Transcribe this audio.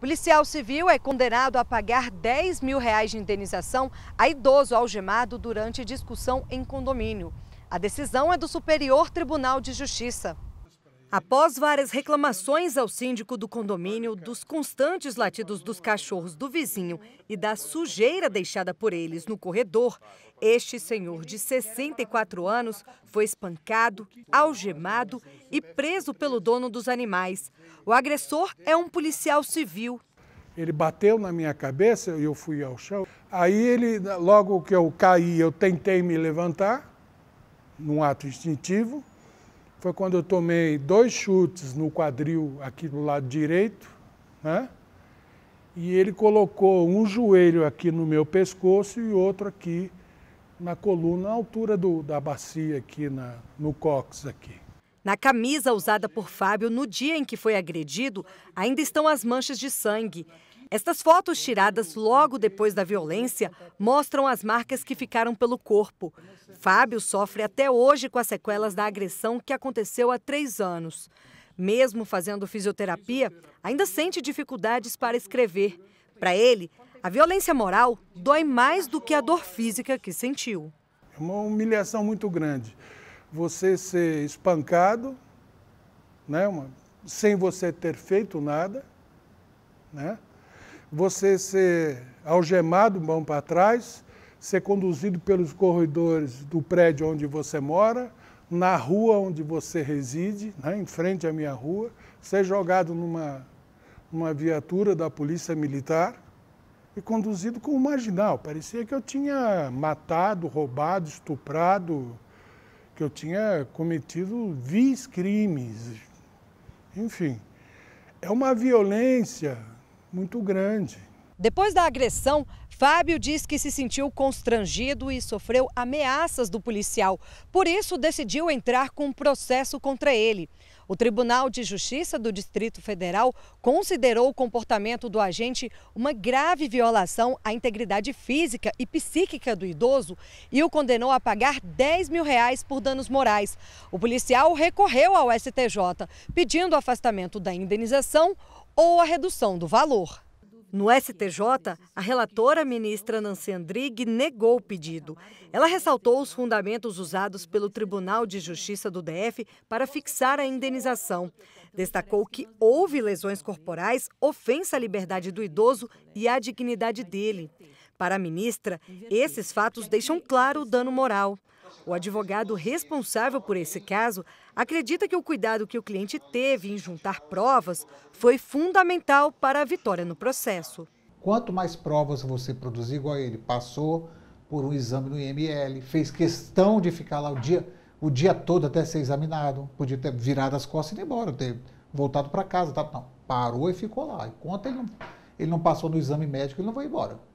Policial civil é condenado a pagar 10 mil reais de indenização a idoso algemado durante discussão em condomínio. A decisão é do Superior Tribunal de Justiça. Após várias reclamações ao síndico do condomínio dos constantes latidos dos cachorros do vizinho e da sujeira deixada por eles no corredor, este senhor de 64 anos foi espancado, algemado e preso pelo dono dos animais. O agressor é um policial civil. Ele bateu na minha cabeça e eu fui ao chão. Aí ele, logo que eu caí, eu tentei me levantar, num ato instintivo foi quando eu tomei dois chutes no quadril aqui do lado direito, né? E ele colocou um joelho aqui no meu pescoço e outro aqui na coluna, na altura do, da bacia aqui, na, no cox aqui. Na camisa usada por Fábio no dia em que foi agredido, ainda estão as manchas de sangue. Estas fotos, tiradas logo depois da violência, mostram as marcas que ficaram pelo corpo. Fábio sofre até hoje com as sequelas da agressão que aconteceu há três anos. Mesmo fazendo fisioterapia, ainda sente dificuldades para escrever. Para ele, a violência moral dói mais do que a dor física que sentiu. É uma humilhação muito grande. Você ser espancado, né, uma, sem você ter feito nada, né? você ser algemado, mão para trás, ser conduzido pelos corredores do prédio onde você mora, na rua onde você reside, né, em frente à minha rua, ser jogado numa, numa viatura da polícia militar e conduzido como marginal. Parecia que eu tinha matado, roubado, estuprado, que eu tinha cometido vis crimes. Enfim, é uma violência muito grande. Depois da agressão, Fábio diz que se sentiu constrangido e sofreu ameaças do policial. Por isso, decidiu entrar com um processo contra ele. O Tribunal de Justiça do Distrito Federal considerou o comportamento do agente uma grave violação à integridade física e psíquica do idoso e o condenou a pagar 10 mil reais por danos morais. O policial recorreu ao STJ, pedindo afastamento da indenização ou a redução do valor. No STJ, a relatora ministra Nancy Andrighi negou o pedido. Ela ressaltou os fundamentos usados pelo Tribunal de Justiça do DF para fixar a indenização. Destacou que houve lesões corporais, ofensa à liberdade do idoso e à dignidade dele. Para a ministra, esses fatos deixam claro o dano moral. O advogado responsável por esse caso acredita que o cuidado que o cliente teve em juntar provas foi fundamental para a vitória no processo. Quanto mais provas você produzir, igual ele passou por um exame no IML, fez questão de ficar lá o dia, o dia todo até ser examinado, podia ter virado as costas e ido embora, ter voltado para casa, tá? não, parou e ficou lá. Enquanto ele não, ele não passou no exame médico, ele não vai embora.